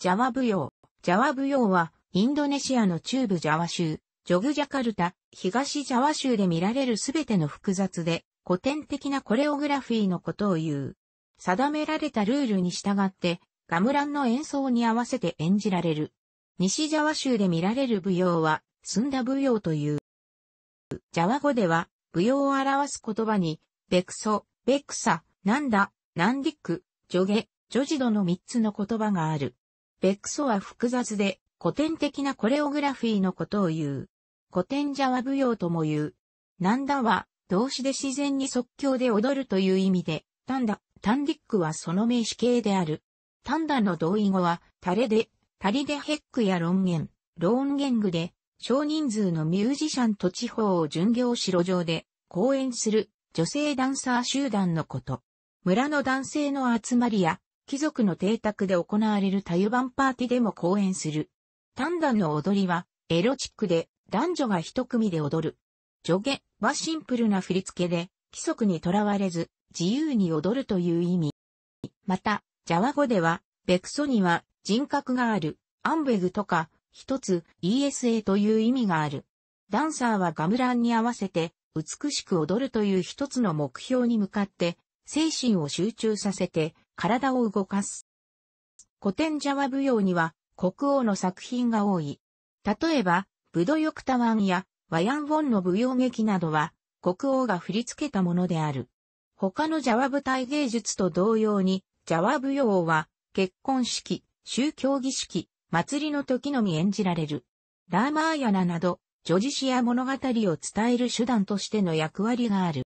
ジャワ舞踊。ジャワ舞踊は、インドネシアの中部ジャワ州、ジョグジャカルタ、東ジャワ州で見られるすべての複雑で、古典的なコレオグラフィーのことを言う。定められたルールに従って、ガムランの演奏に合わせて演じられる。西ジャワ州で見られる舞踊は、スンダ舞踊という。ジャワ語では、舞踊を表す言葉に、ベクソ、ベクサ、ナンダ、ナンディック、ジョゲ、ジョジドの3つの言葉がある。ベクソは複雑で古典的なコレオグラフィーのことを言う。古典ジャワ舞踊とも言う。なんだは動詞で自然に即興で踊るという意味で、タンダ、タンディックはその名詞形である。タンダの同意語は、タレで、タリでヘックやロンゲン、ローンゲングで、少人数のミュージシャンと地方を巡業し路上で、講演する女性ダンサー集団のこと。村の男性の集まりや、貴族の邸宅で行われる多油番パーティでも公演する。単弾の踊りは、エロチックで、男女が一組で踊る。助下はシンプルな振り付けで、規則にとらわれず、自由に踊るという意味。また、ジャワ語では、ベクソには人格がある、アンベグとか、一つ ESA という意味がある。ダンサーはガムランに合わせて、美しく踊るという一つの目標に向かって、精神を集中させて、体を動かす。古典ジャワ舞踊には国王の作品が多い。例えば、ブドヨクタワンやワヤンウォンの舞踊劇などは国王が振り付けたものである。他のジャワ舞台芸術と同様に、ジャワ舞踊は結婚式、宗教儀式、祭りの時のみ演じられる。ラーマーヤナなど、叙事詩や物語を伝える手段としての役割がある。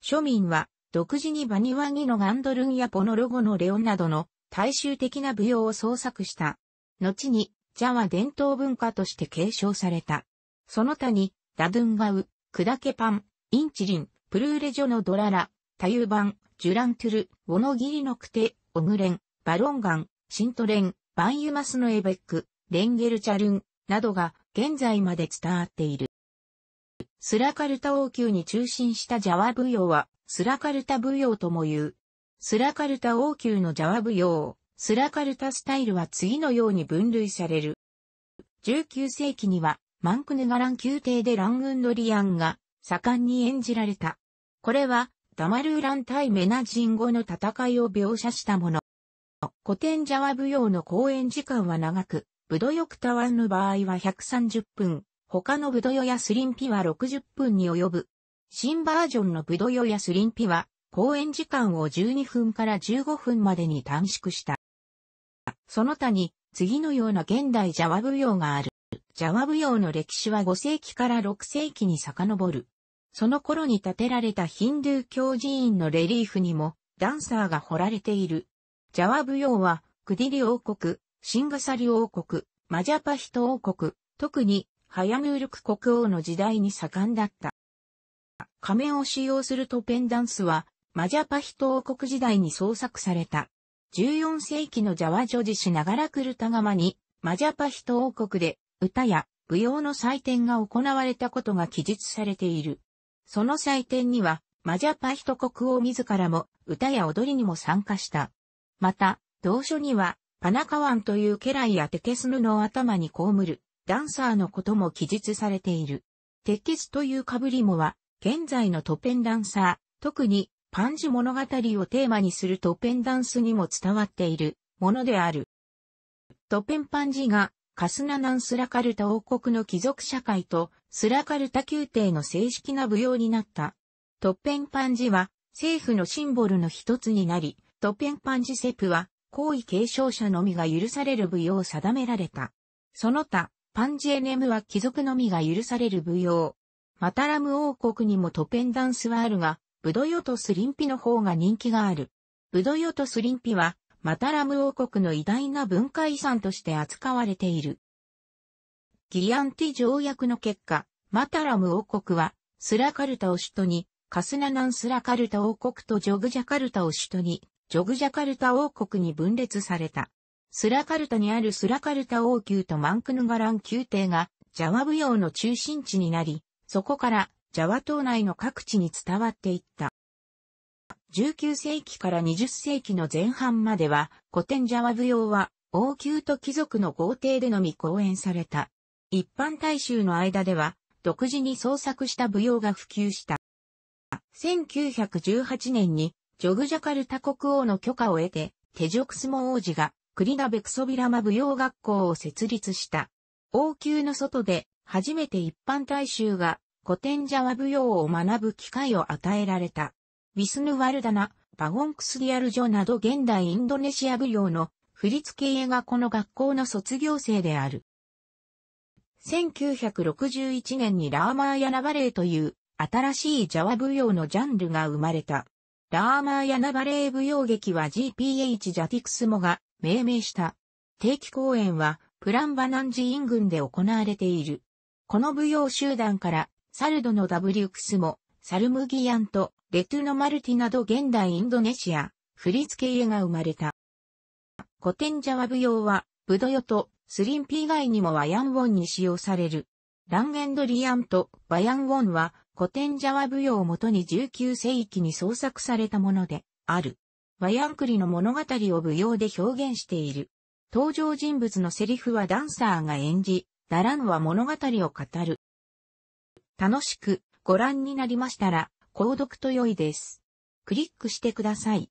庶民は独自にバニワギのガンドルンやポノロゴのレオンなどの大衆的な舞踊を創作した。後に、ジャワ伝統文化として継承された。その他に、ダドゥンガウ、クダケパン、インチリン、プルーレジョのドララ、タユバン、ジュラントゥル、ウォノギリノクテ、オグレン、バロンガン、シントレン、バンユマスのエベック、レンゲルチャルン、などが現在まで伝わっている。スラカルタ王宮に中心したジャワ舞踊は、スラカルタ舞踊とも言う。スラカルタ王宮のジャワ舞踊、スラカルタスタイルは次のように分類される。19世紀には、マンクネガラン宮廷でラングンドリアンが盛んに演じられた。これは、ダマルーラン対メナジン語の戦いを描写したもの。古典ジャワ舞踊の公演時間は長く、ブドヨクタワンの場合は130分、他のブドヨやスリンピは60分に及ぶ。新バージョンのブドヨやスリンピは、公演時間を12分から15分までに短縮した。その他に、次のような現代ジャワ舞踊がある。ジャワ舞踊の歴史は5世紀から6世紀に遡る。その頃に建てられたヒンドゥー教寺院のレリーフにも、ダンサーが彫られている。ジャワ舞踊は、クディリ王国、シンガサリ王国、マジャパヒト王国、特に、ハヤヌールク国王の時代に盛んだった。仮面を使用するとペンダンスは、マジャパヒト王国時代に創作された。14世紀のジャワ女児しながらクルタガマに、マジャパヒト王国で、歌や舞踊の祭典が行われたことが記述されている。その祭典には、マジャパヒト国王自らも、歌や踊りにも参加した。また、同書には、パナカワンという家来やテケスヌの頭に被る、ダンサーのことも記述されている。テケスというかぶりもは、現在のトペンダンサー、特にパンジ物語をテーマにするトペンダンスにも伝わっているものである。トペンパンジがカスナナンスラカルタ王国の貴族社会とスラカルタ宮廷の正式な舞踊になった。トペンパンジは政府のシンボルの一つになり、トペンパンジセプは皇位継承者のみが許される舞踊を定められた。その他、パンジエネムは貴族のみが許される舞踊。マタラム王国にもトペンダンスはあるが、ブドヨトスリンピの方が人気がある。ブドヨトスリンピは、マタラム王国の偉大な文化遺産として扱われている。ギアンティ条約の結果、マタラム王国は、スラカルタを首都に、カスナナンスラカルタ王国とジョグジャカルタを首都に、ジョグジャカルタ王国に分裂された。スラカルタにあるスラカルタ王宮とマンクヌガラン宮廷が、ジャワ舞踊の中心地になり、そこから、ジャワ島内の各地に伝わっていった。19世紀から20世紀の前半までは、古典ジャワ舞踊は、王宮と貴族の豪邸でのみ公演された。一般大衆の間では、独自に創作した舞踊が普及した。1918年に、ジョグジャカルタ国王の許可を得て、テジョクスモ王子が、クリナベクソビラマ舞踊学校を設立した。王宮の外で、初めて一般大衆が古典ジャワ舞踊を学ぶ機会を与えられた。ウィスヌワルダナ、バゴンクスリアルジョなど現代インドネシア舞踊の振付絵がこの学校の卒業生である。1961年にラーマーヤナバレーという新しいジャワ舞踊のジャンルが生まれた。ラーマーヤナバレー舞踊劇は GPH ジャティクスモが命名した。定期公演はプランバナンジイン群で行われている。この舞踊集団から、サルドのダブリュクスも、サルムギアンと、レトゥノマルティなど現代インドネシア、振付家が生まれた。古典ジャワ舞踊は、ブドヨとスリンピ以外にもワヤンウォンに使用される。ランエンドリアンとワヤンウォンは古典ジャワ舞踊をもとに19世紀に創作されたものである。ワヤンクリの物語を舞踊で表現している。登場人物のセリフはダンサーが演じ、ならぬは物語を語る。楽しくご覧になりましたら、購読と良いです。クリックしてください。